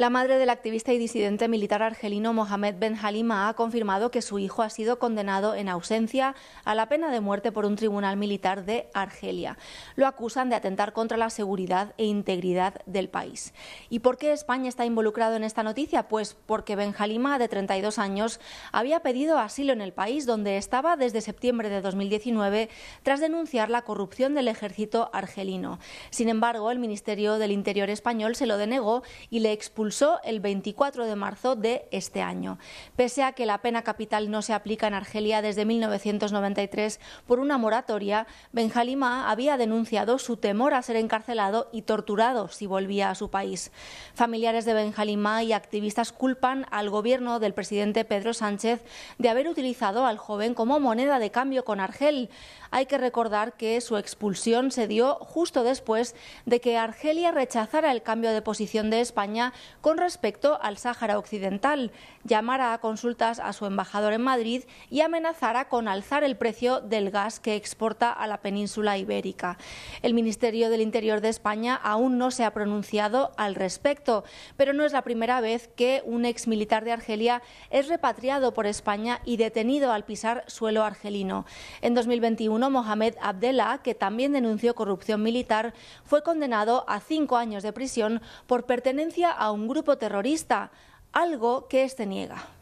La madre del activista y disidente militar argelino Mohamed Ben Halima ha confirmado que su hijo ha sido condenado en ausencia a la pena de muerte por un tribunal militar de Argelia. Lo acusan de atentar contra la seguridad e integridad del país. ¿Y por qué España está involucrado en esta noticia? Pues porque Ben Halima, de 32 años, había pedido asilo en el país donde estaba desde septiembre de 2019 tras denunciar la corrupción del ejército argelino. Sin embargo, el Ministerio del Interior español se lo denegó y le expulsó el 24 de marzo de este año. Pese a que la pena capital no se aplica en Argelia desde 1993 por una moratoria, Benjalima había denunciado su temor a ser encarcelado y torturado si volvía a su país. Familiares de Benjalima y activistas culpan al gobierno del presidente Pedro Sánchez de haber utilizado al joven como moneda de cambio con Argel. Hay que recordar que su expulsión se dio justo después de que Argelia rechazara el cambio de posición de España con respecto al Sáhara Occidental, llamará a consultas a su embajador en Madrid y amenazará con alzar el precio del gas que exporta a la península ibérica. El Ministerio del Interior de España aún no se ha pronunciado al respecto, pero no es la primera vez que un ex militar de Argelia es repatriado por España y detenido al pisar suelo argelino. En 2021, Mohamed Abdella, que también denunció corrupción militar, fue condenado a cinco años de prisión por pertenencia a un un grupo terrorista, algo que este niega.